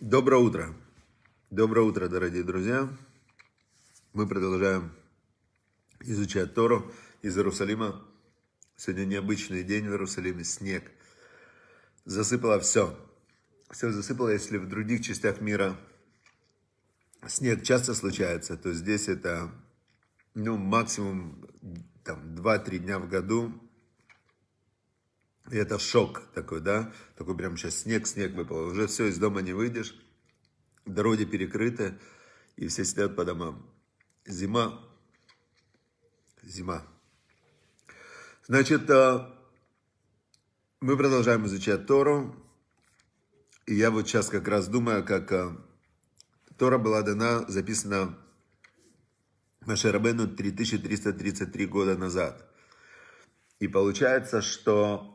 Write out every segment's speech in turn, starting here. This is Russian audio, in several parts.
Доброе утро. Доброе утро, дорогие друзья. Мы продолжаем изучать Тору из Иерусалима. Сегодня необычный день в Иерусалиме, снег. Засыпало все. Все засыпало, если в других частях мира снег часто случается, то здесь это ну, максимум там 2-3 дня в году и это шок такой, да? Такой прям сейчас снег, снег выпал. Уже все, из дома не выйдешь. Дороги перекрыты. И все сидят по домам. Зима. Зима. Значит, а, мы продолжаем изучать Тору. И я вот сейчас как раз думаю, как а, Тора была дана, записана Машерабену 3333 года назад. И получается, что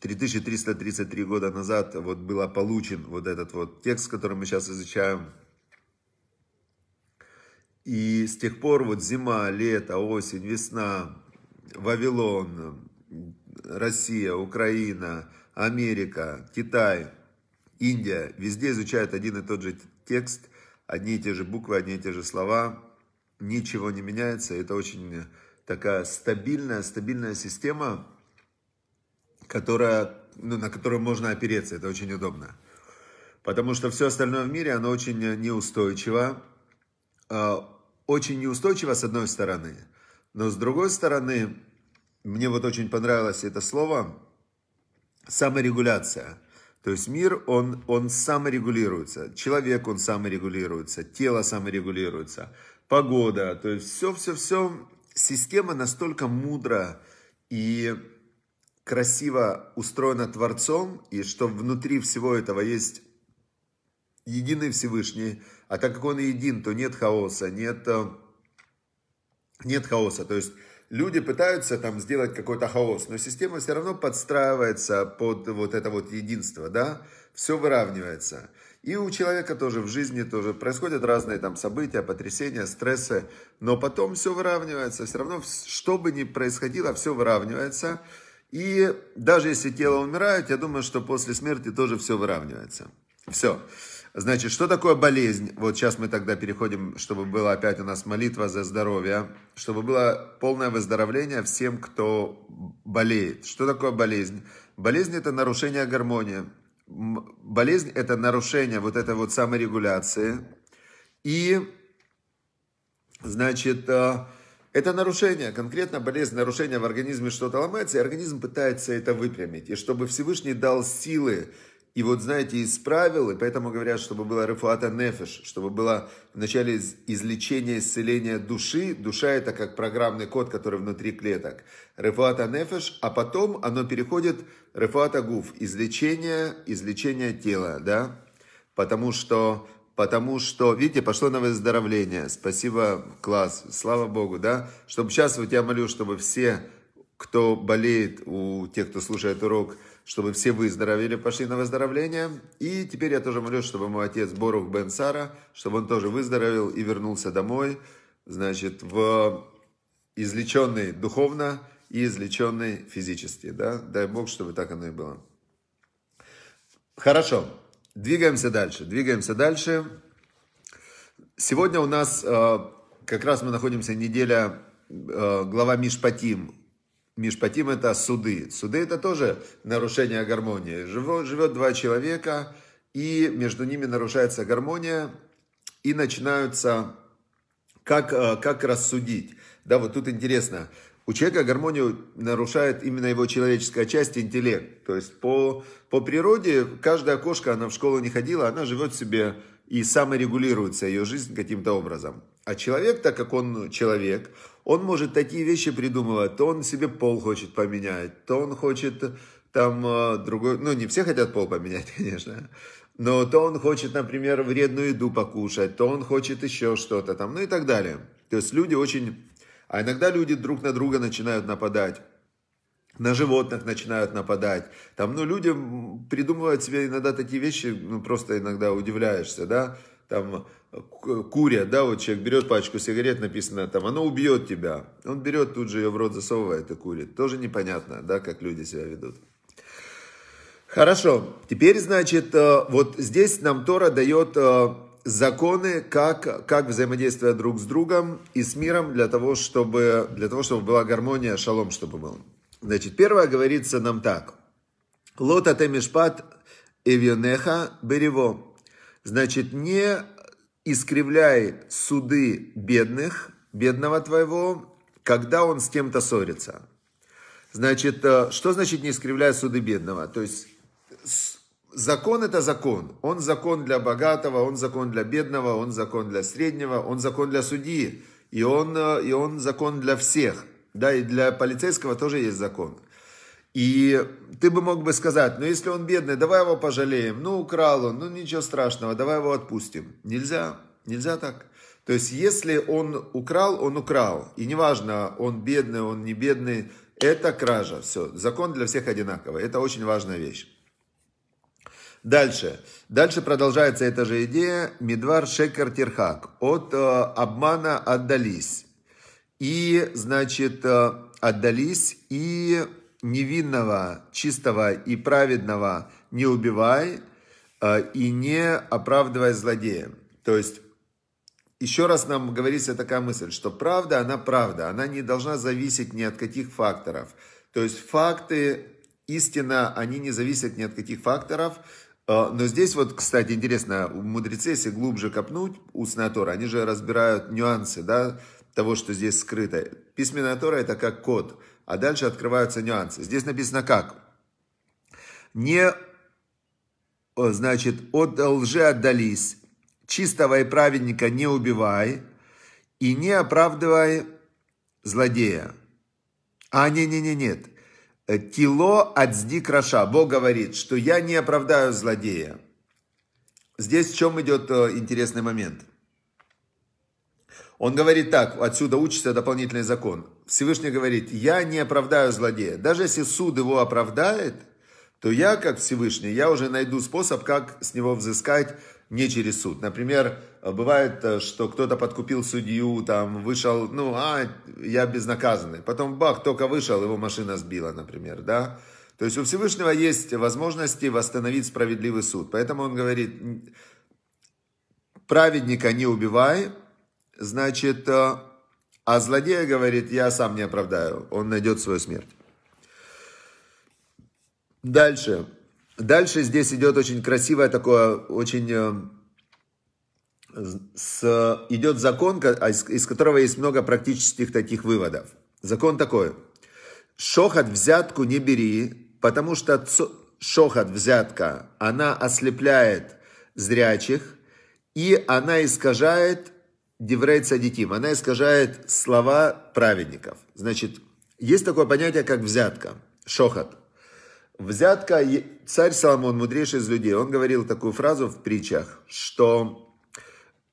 3333 года назад вот был получен вот этот вот текст, который мы сейчас изучаем. И с тех пор вот зима, лето, осень, весна, Вавилон, Россия, Украина, Америка, Китай, Индия, везде изучают один и тот же текст, одни и те же буквы, одни и те же слова, ничего не меняется, это очень такая стабильная, стабильная система, которая, ну, на которую можно опереться, это очень удобно. Потому что все остальное в мире, оно очень неустойчиво. А, очень неустойчиво с одной стороны, но с другой стороны, мне вот очень понравилось это слово саморегуляция. То есть мир, он, он саморегулируется. Человек, он саморегулируется. Тело саморегулируется. Погода. То есть все-все-все. Система настолько мудра и красиво устроено Творцом, и что внутри всего этого есть единый Всевышний, а так как он един, то нет хаоса, нет, э, нет хаоса. То есть люди пытаются там сделать какой-то хаос, но система все равно подстраивается под вот это вот единство, да, все выравнивается. И у человека тоже в жизни тоже происходят разные там события, потрясения, стрессы, но потом все выравнивается, все равно что бы ни происходило, все выравнивается. И даже если тело умирает, я думаю, что после смерти тоже все выравнивается. Все. Значит, что такое болезнь? Вот сейчас мы тогда переходим, чтобы была опять у нас молитва за здоровье, чтобы было полное выздоровление всем, кто болеет. Что такое болезнь? Болезнь – это нарушение гармонии. Болезнь – это нарушение вот этой вот саморегуляции. И, значит, э, это нарушение, конкретно болезнь, нарушение в организме что-то ломается, и организм пытается это выпрямить. И чтобы Всевышний дал силы, и вот, знаете, исправил, и поэтому говорят, чтобы было рефуата нефиш, чтобы было вначале излечение, исцеление души. Душа это как программный код, который внутри клеток. Рефуата нефиш, а потом оно переходит рефуата гуф, излечение, излечение тела, да? Потому что потому что, видите, пошло на выздоровление. Спасибо, класс, слава Богу, да? Чтобы сейчас вот я молю, чтобы все, кто болеет, у тех, кто слушает урок, чтобы все выздоровели, пошли на выздоровление. И теперь я тоже молюсь, чтобы мой отец Борух Бен Сара, чтобы он тоже выздоровел и вернулся домой, значит, в излеченный духовно и излеченный физически, да? Дай Бог, чтобы так оно и было. Хорошо. Двигаемся дальше, двигаемся дальше. Сегодня у нас, э, как раз мы находимся неделя, э, глава Мишпатим. Мишпатим это суды. Суды это тоже нарушение гармонии. Живет, живет два человека, и между ними нарушается гармония, и начинаются, как, э, как рассудить. Да, вот тут интересно, у человека гармонию нарушает именно его человеческая часть, интеллект. То есть по, по природе каждая кошка, она в школу не ходила, она живет себе и саморегулируется ее жизнь каким-то образом. А человек, так как он человек, он может такие вещи придумывать. То он себе пол хочет поменять, то он хочет там э, другой... Ну, не все хотят пол поменять, конечно. Но то он хочет, например, вредную еду покушать, то он хочет еще что-то там, ну и так далее. То есть люди очень а иногда люди друг на друга начинают нападать. На животных начинают нападать. Там, ну, люди придумывают себе иногда такие вещи, ну, просто иногда удивляешься, да. Там, куря, да, вот человек берет пачку сигарет, написано там, оно убьет тебя. Он берет, тут же ее в рот засовывает и курит. Тоже непонятно, да, как люди себя ведут. Хорошо, теперь, значит, э, вот здесь нам Тора дает э, законы, как, как взаимодействие друг с другом и с миром для того, чтобы, для того, чтобы была гармония, шалом, чтобы был. Значит, первое говорится нам так. Лота темишпат эвионеха берево. Значит, не искривляй суды бедных, бедного твоего, когда он с кем-то ссорится. Значит, э, что значит не искривляй суды бедного? То есть закон это закон. Он закон для богатого, он закон для бедного, он закон для среднего, он закон для судьи. И он, э, и он закон для всех. Да, и для полицейского тоже есть закон. И ты бы мог бы сказать, ну если он бедный, давай его пожалеем, ну украл он, ну ничего страшного, давай его отпустим. Нельзя, нельзя так. То есть если он украл, он украл. И неважно, он бедный, он не бедный, это кража. Все, закон для всех одинаковый. Это очень важная вещь. Дальше. Дальше продолжается эта же идея. Медвар Шекер Тирхак. От э, обмана отдались. И, значит, э, отдались. И невинного, чистого и праведного не убивай. Э, и не оправдывай злодея. То есть... Еще раз нам говорится такая мысль, что правда, она правда, она не должна зависеть ни от каких факторов. То есть факты, истина, они не зависят ни от каких факторов. Э, но здесь вот, кстати, интересно, мудрецы, если глубже копнуть, устная Тора, они же разбирают нюансы, да, того, что здесь скрыто. Письменная Тора – это как код, а дальше открываются нюансы. Здесь написано как? Не, э, значит, от лжи отдались, чистого и праведника не убивай, и не оправдывай злодея. А, не-не-не, нет. Тило адзди краша. Бог говорит, что я не оправдаю злодея. Здесь в чем идет э, интересный момент. Он говорит так, отсюда учится дополнительный закон. Всевышний говорит, я не оправдаю злодея. Даже если суд его оправдает – то я, как Всевышний, я уже найду способ, как с него взыскать не через суд. Например, бывает, э, что кто-то подкупил судью, там вышел, ну, а, я безнаказанный. Потом бах, только вышел, его машина сбила, например, да. То есть у Всевышнего есть возможности восстановить справедливый суд. Поэтому он говорит, праведника не убивай, значит, э, а злодея, говорит, я сам не оправдаю, он найдет свою смерть. Дальше. Дальше здесь идет очень красивое такое, очень... Э, с, идет закон, а из, из которого есть много практических таких выводов. Закон такой. Шохат взятку не бери, потому что цо, шохат взятка, она ослепляет зрячих, и она искажает Деврей Цадитим, она искажает слова праведников. Значит, есть такое понятие, как взятка, шохат. Взятка, царь Соломон, мудрейший из людей, он говорил такую фразу в притчах, что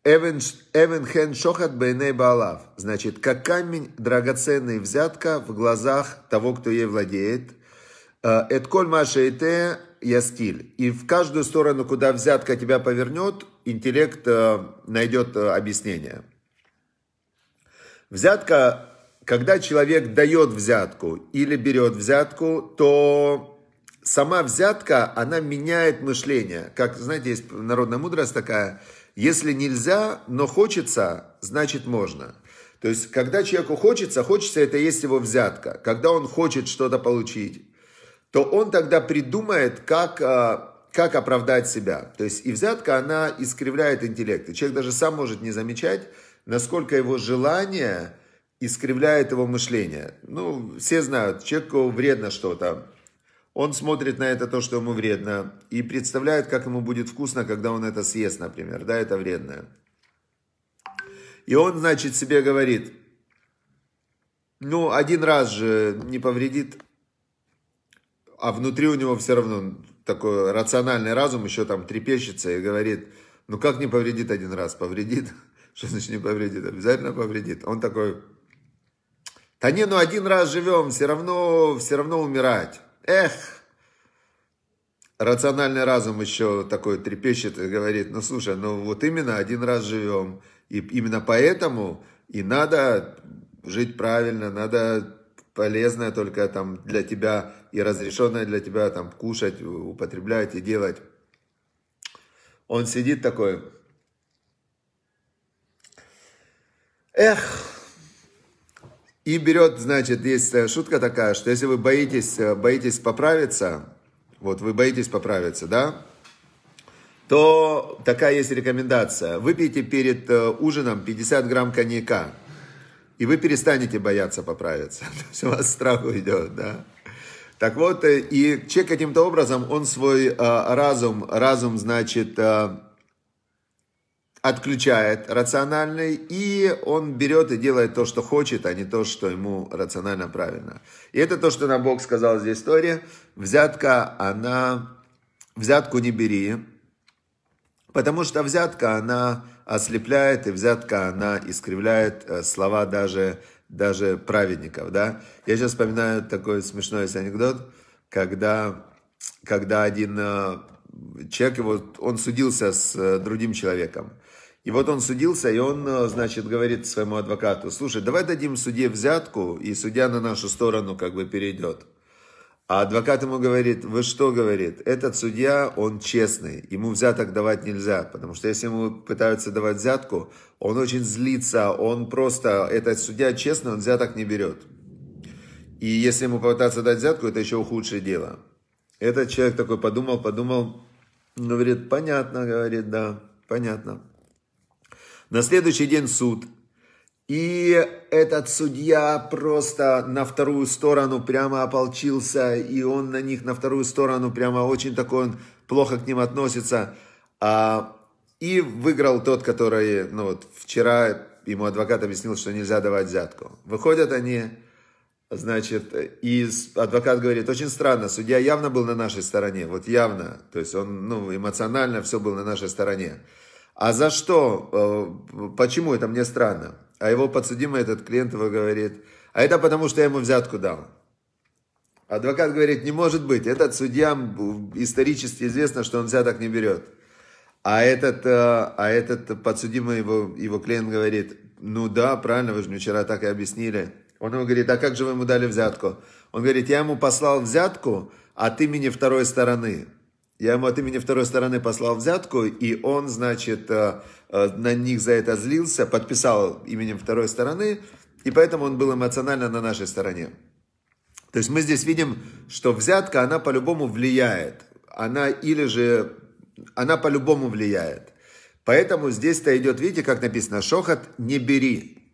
«Эвен, эвен хен шохат бейней баалав», значит, как камень драгоценный взятка в глазах того, кто ей владеет, «Э, «Эт коль маша эте яскиль». И в каждую сторону, куда взятка тебя повернет, интеллект э, найдет э, объяснение. Взятка, когда человек дает взятку или берет взятку, то сама взятка, она меняет мышление. Как, знаете, есть народная мудрость такая, если нельзя, но хочется, значит можно. То есть, когда человеку хочется, хочется это есть его взятка. Когда он хочет что-то получить, то он тогда придумает, как, а, как оправдать себя. То есть, и взятка, она искривляет интеллект. И человек даже сам может не замечать, насколько его желание искривляет его мышление. Ну, все знают, человеку вредно что-то он смотрит на это то, что ему вредно, и представляет, как ему будет вкусно, когда он это съест, например, да, это вредное. И он, значит, себе говорит, ну, один раз же не повредит, а внутри у него все равно такой рациональный разум еще там трепещется и говорит, ну как не повредит один раз, повредит, что значит не повредит, обязательно повредит. Он такой, да не, ну один раз живем, все равно, все равно умирать. Эх! Рациональный разум еще такой трепещет и говорит, ну слушай, ну вот именно один раз живем, и именно поэтому и надо жить правильно, надо полезное только там для тебя и разрешенное для тебя там кушать, употреблять и делать. Он сидит такой. Эх, и берет, значит, есть э, шутка такая, что если вы боитесь, э, боитесь поправиться, вот вы боитесь поправиться, да, то такая есть рекомендация. Выпейте перед э, ужином 50 грамм коньяка, и вы перестанете бояться поправиться. То есть у вас страх уйдет, да. Так вот, и человек каким-то образом, он свой разум, разум, значит, отключает рациональный, и он берет и делает то, что хочет, а не то, что ему рационально правильно. И это то, что нам Бог сказал здесь в истории. Взятка, она... Взятку не бери, потому что взятка, она ослепляет, и взятка, она искривляет э, слова даже, даже праведников, да. Я сейчас вспоминаю такой смешной анекдот, когда, когда один э, человек его, он судился с э, другим человеком. И вот он судился, и он, э, значит, говорит своему адвокату, слушай, давай дадим судье взятку, и судья на нашу сторону как бы перейдет. А адвокат ему говорит, вы что, говорит, этот судья, он честный, ему взяток давать нельзя, потому что если ему пытаются давать взятку, он очень злится, он просто, этот судья честный, он взяток не берет. И если ему попытаться дать взятку, это еще худшее дело. Этот человек такой подумал, подумал, ну, говорит, понятно, говорит, да, понятно. На следующий день суд. И этот судья просто на вторую сторону прямо ополчился, и он на них на вторую сторону прямо очень такой, он плохо к ним относится. А, и выиграл тот, который, ну вот вчера ему адвокат объяснил, что нельзя давать взятку. Выходят они, значит, и адвокат говорит, очень странно, судья явно был на нашей стороне, вот явно, то есть он, ну, эмоционально все был на нашей стороне. А за что? Э, почему это мне странно? А его подсудимый этот клиент его говорит, а это потому, что я ему взятку дал. Адвокат говорит, не может быть, этот судья исторически известно, что он взяток не берет. А этот, э, а этот подсудимый его, его клиент говорит, ну да, правильно, вы же мне вчера так и объяснили. Он ему говорит, а как же вы ему дали взятку? Он говорит, я ему послал взятку от а имени второй стороны. Я ему от имени второй стороны послал взятку, и он, значит, э, э, на них за это злился, подписал именем второй стороны, и поэтому он был эмоционально на нашей стороне. То есть мы здесь видим, что взятка, она по-любому влияет. Она или же, она по-любому влияет. Поэтому здесь-то идет, видите, как написано, шохот не бери.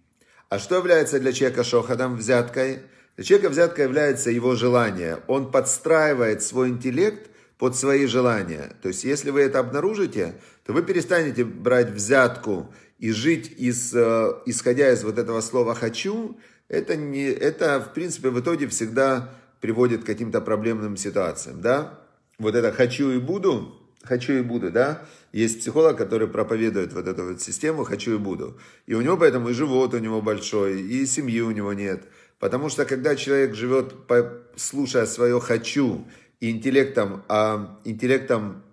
А что является для человека шохотом, взяткой? Для человека взятка является его желание. Он подстраивает свой интеллект – под свои желания. То есть, если вы это обнаружите, то вы перестанете брать взятку и жить, из, э, исходя из вот этого слова «хочу», это, не, это, в принципе, в итоге всегда приводит к каким-то проблемным ситуациям, да? Вот это «хочу и буду», «хочу и буду», да? Есть психолог, который проповедует вот эту вот систему «хочу и буду». И у него поэтому и живот у него большой, и семьи у него нет. Потому что когда человек живет, слушая свое «хочу», и интеллектом, а, интеллектом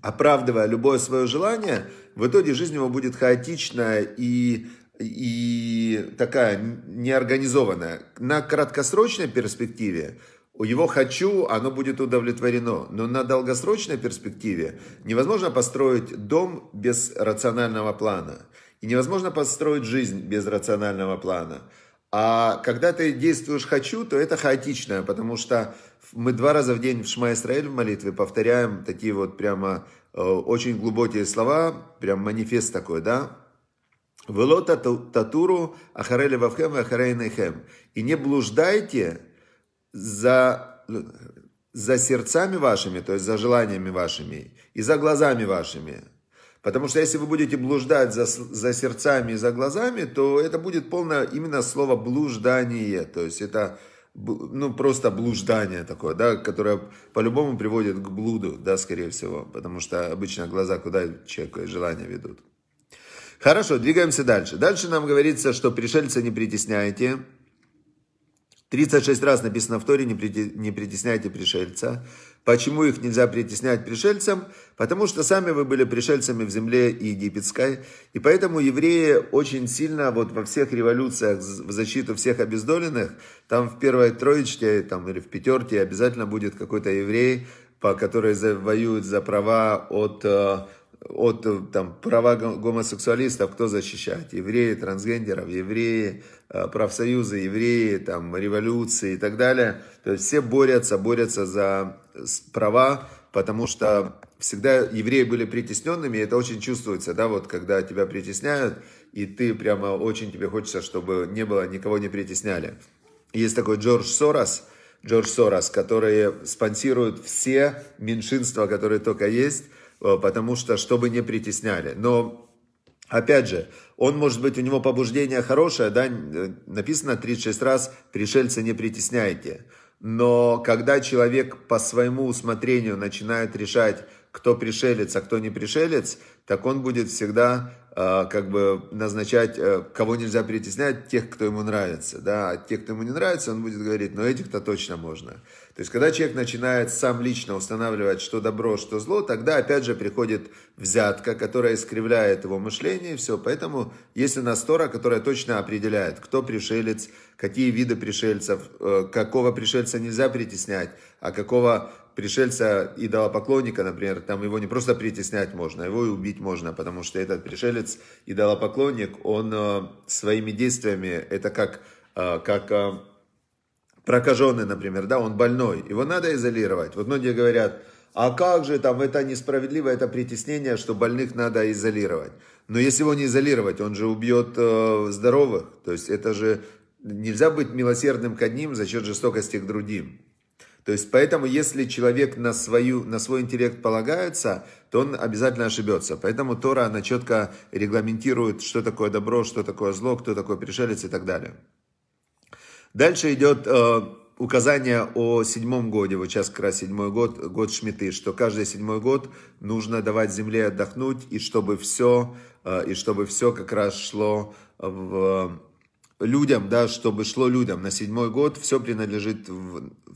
оправдывая любое свое желание, в итоге жизнь его будет хаотичная и, и такая неорганизованная. На краткосрочной перспективе У его «хочу» оно будет удовлетворено, но на долгосрочной перспективе невозможно построить дом без рационального плана. И невозможно построить жизнь без рационального плана. А когда ты действуешь «хочу», то это хаотичное, потому что мы два раза в день в Шма Исраэль в молитве повторяем такие вот прямо э, очень глубокие слова, прям манифест такой, да? «Вело татуру ахарели вавхем и ахарейнейхем». «И не блуждайте за, за сердцами вашими, то есть за желаниями вашими, и за глазами вашими». Потому что если вы будете блуждать за, за сердцами и за глазами, то это будет полное именно слово блуждание. То есть это ну, просто блуждание такое, да, которое по-любому приводит к блуду, да, скорее всего. Потому что обычно глаза куда человека желания ведут. Хорошо, двигаемся дальше. Дальше нам говорится, что пришельца не притесняйте. 36 раз написано в Торе, не, не притесняйте пришельца. Почему их нельзя притеснять пришельцам? Потому что сами вы были пришельцами в земле египетской, и поэтому евреи очень сильно вот во всех революциях в защиту всех обездоленных, там в первой троечке там, или в пятерке обязательно будет какой-то еврей, по которые воюют за права от э, от э, там, права гомосексуалистов кто защищает? Евреи, трансгендеров, евреи, э, профсоюзы, евреи, там, революции и так далее. То есть все борются, борются за э, права, потому что всегда евреи были притесненными, и это очень чувствуется, да, вот когда тебя притесняют, и ты прямо очень тебе хочется, чтобы не было, никого не притесняли. Есть такой Джордж Сорос, Джордж Сорос, который спонсирует все меньшинства, которые только есть, Э, потому что, чтобы не притесняли. Но, опять же, он, может быть, у него побуждение хорошее, да, э, написано 36 раз пришельцы не притесняйте». Но когда человек по своему усмотрению начинает решать, кто пришелец, а кто не пришелец, так он будет всегда э, как бы назначать, э, кого нельзя притеснять, тех, кто ему нравится, да, а тех, кто ему не нравится, он будет говорить, но ну, этих-то точно можно. То есть, когда человек начинает сам лично устанавливать, что добро, что зло, тогда опять же приходит взятка, которая искривляет его мышление и все. Поэтому есть у нас Тора, которая точно определяет, кто пришелец, какие виды пришельцев, э, какого пришельца нельзя притеснять, а какого пришельца идолопоклонника, например, там его не просто притеснять можно, а его и убить можно, потому что этот пришелец идолопоклонник, он э, своими действиями, это как, э, как прокаженный, например, да, он больной, его надо изолировать. Вот многие говорят, а как же там, это несправедливо, это притеснение, что больных надо изолировать. Но если его не изолировать, он же убьет э, здоровых. То есть это же нельзя быть милосердным к одним за счет жестокости к другим. То есть поэтому, если человек на, свою, на свой интеллект полагается, то он обязательно ошибется. Поэтому Тора, она четко регламентирует, что такое добро, что такое зло, кто такой пришелец и так далее. Дальше идет э, указание о седьмом годе. Вот сейчас как раз седьмой год, год Шмиты, что каждый седьмой год нужно давать земле отдохнуть, и чтобы все, э, и чтобы все как раз шло в э, людям, да, чтобы шло людям. На седьмой год все принадлежит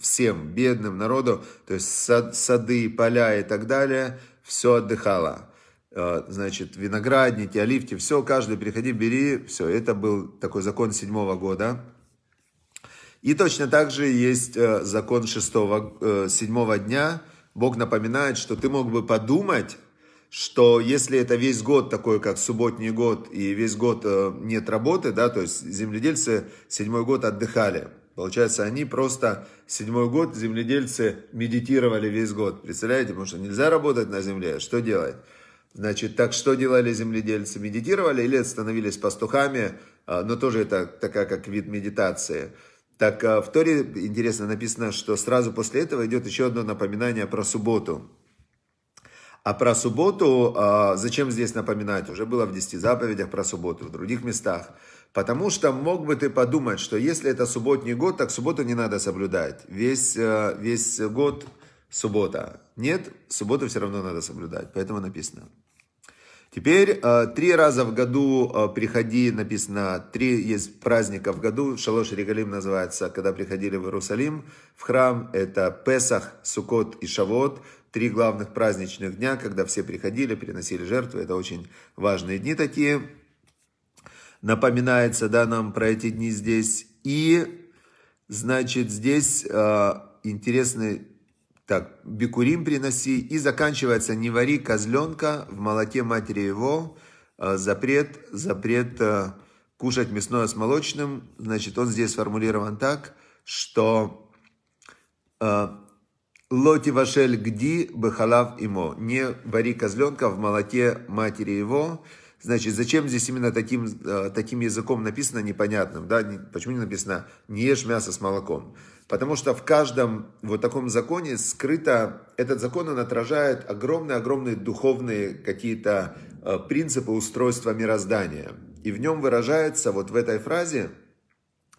всем, бедным народу, то есть сад, сады, поля и так далее, все отдыхало. Э, значит, виноградники, оливки, все, каждый приходи, бери, все. Это был такой закон седьмого года. И точно так же есть э, закон шестого, э, седьмого дня. Бог напоминает, что ты мог бы подумать, что если это весь год такой, как субботний год, и весь год э, нет работы, да, то есть земледельцы седьмой год отдыхали. Получается, они просто седьмой год, земледельцы медитировали весь год. Представляете, потому что нельзя работать на земле, что делать? Значит, так что делали земледельцы? Медитировали или становились пастухами, а, но тоже это такая как вид медитации – так а, в Торе, интересно, написано, что сразу после этого идет еще одно напоминание про субботу. А про субботу, а, зачем здесь напоминать? Уже было в 10 заповедях про субботу, в других местах. Потому что мог бы ты подумать, что если это субботний год, так субботу не надо соблюдать. Весь, а, весь год суббота. Нет, субботу все равно надо соблюдать. Поэтому написано. Теперь э, три раза в году э, приходи, написано, три есть праздника в году, Шалош Регалим называется, когда приходили в Иерусалим, в храм, это Песах, Сукот и Шавот, три главных праздничных дня, когда все приходили, приносили жертвы, это очень важные дни такие. Напоминается, да, нам про эти дни здесь. И, значит, здесь э, интересный так, бикурим приноси. И заканчивается не вари козленка в молоке матери его. А, запрет, запрет а, кушать мясное с молочным. Значит, он здесь сформулирован так, что а, лоти вашель гди бехалав имо. Не вари козленка в молоке матери его. Значит, зачем здесь именно таким, таким языком написано, непонятным, да? Почему не написано «не ешь мясо с молоком»? Потому что в каждом вот таком законе скрыто, этот закон, он отражает огромные-огромные духовные какие-то э, принципы устройства мироздания. И в нем выражается, вот в этой фразе,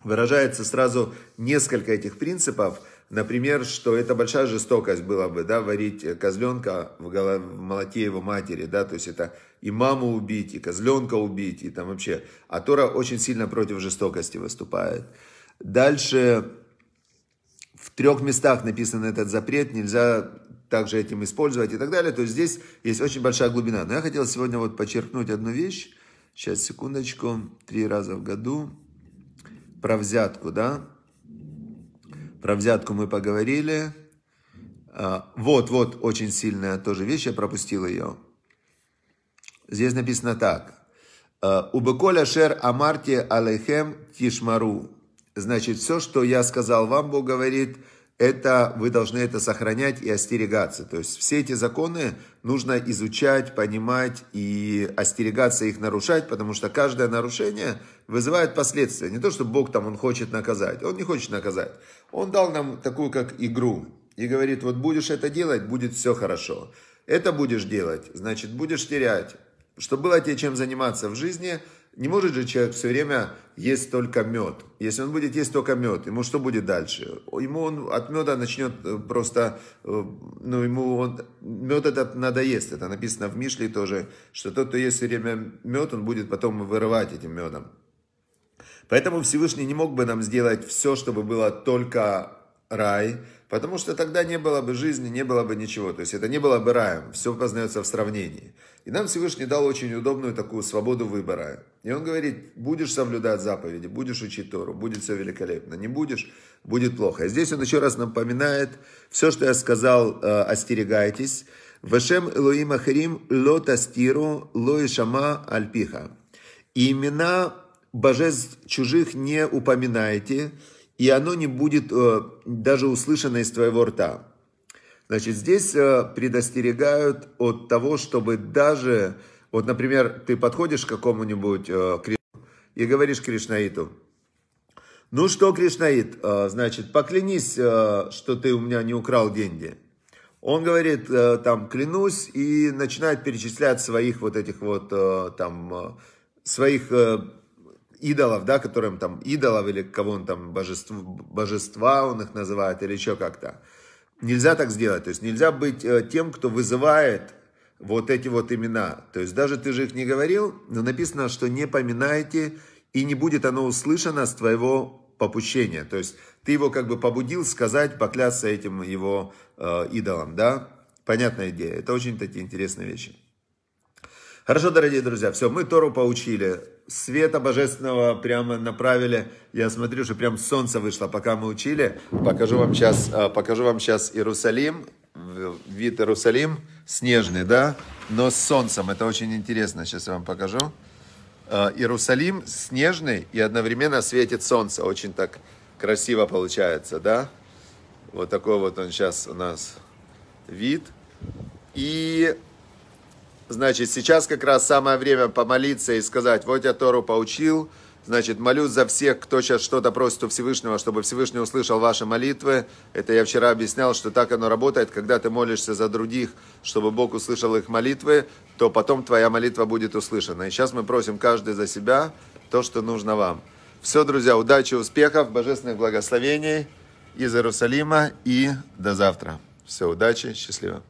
выражается сразу несколько этих принципов. Например, что это большая жестокость была бы, да, варить козленка в, голов... в молоке его матери, да, то есть это и маму убить, и козленка убить, и там вообще. А Тора очень сильно против жестокости выступает. Дальше в трех местах написан этот запрет, нельзя также этим использовать и так далее. То есть здесь есть очень большая глубина. Но я хотел сегодня вот подчеркнуть одну вещь. Сейчас, секундочку. Три раза в году. Про взятку, да? Про взятку мы поговорили. А, вот, вот, очень сильная тоже вещь, я пропустил ее. Здесь написано так. А, Убеколя шер амарти алейхем тишмару. Значит, все, что я сказал вам, Бог говорит, это вы должны это сохранять и остерегаться. То есть все эти законы нужно изучать, понимать и остерегаться их нарушать, потому что каждое нарушение вызывает последствия. Не то, что Бог там, он хочет наказать. Он не хочет наказать. Он дал нам такую, как игру. И говорит, вот будешь это делать, будет все хорошо. Это будешь делать, значит, будешь терять. Чтобы было тебе чем заниматься в жизни – не может же человек все время есть только мед. Если он будет есть только мед, ему что будет дальше? Ему он от меда начнет э, просто, э, ну ему он, мед этот надоест. Это написано в Мишле тоже, что тот, кто ест все время мед, он будет потом вырывать этим медом. Поэтому Всевышний не мог бы нам сделать все, чтобы было только рай, потому что тогда не было бы жизни, не было бы ничего. То есть это не было бы раем, все познается в сравнении. И нам Всевышний дал очень удобную такую свободу выбора. И он говорит, будешь соблюдать заповеди, будешь учить Тору, будет все великолепно, не будешь, будет плохо. И а здесь он еще раз напоминает, все, что я сказал, э, остерегайтесь. Вашем Элоим Ахрим ло тастиру шама альпиха. имена божеств чужих не упоминайте, и оно не будет э, даже услышано из твоего рта. Значит, здесь э, предостерегают от того, чтобы даже, вот, например, ты подходишь к какому-нибудь э, Кришну и говоришь Кришнаиту, ну что, Кришнаит, э, значит, поклянись, что ты у меня не украл деньги. Он говорит, там, клянусь, и начинает перечислять своих вот этих вот, там, своих идолов, да, которым там, идолов или кого он там, божество, божества он их называет, или еще как-то. Нельзя так сделать. То есть нельзя быть э, тем, кто вызывает вот эти вот имена. То есть даже ты же их не говорил, но написано, что не поминайте, и не будет оно услышано с твоего попущения. То есть ты его как бы побудил сказать, поклясться этим его э, идолом, да? Понятная идея. Это очень такие интересные вещи. Хорошо, дорогие друзья, все, мы Тору поучили света божественного прямо направили. Я смотрю, что прям солнце вышло, пока мы учили. Покажу вам сейчас, а, покажу вам сейчас Иерусалим, вид Иерусалим, снежный, да, но с солнцем. Это очень интересно, сейчас я вам покажу. А, Иерусалим снежный и одновременно светит солнце. Очень так красиво получается, да. Вот такой вот он сейчас у нас вид. И Значит, сейчас как раз самое время помолиться и сказать, вот я Тору поучил, Значит, молюсь за всех, кто сейчас что-то просит у Всевышнего, чтобы Всевышний услышал ваши молитвы. Это я вчера объяснял, что так оно работает, когда ты молишься за других, чтобы Бог услышал их молитвы, то потом твоя молитва будет услышана. И сейчас мы просим каждый за себя то, что нужно вам. Все, друзья, удачи, успехов, божественных благословений из Иерусалима и до завтра. Все, удачи, счастливо.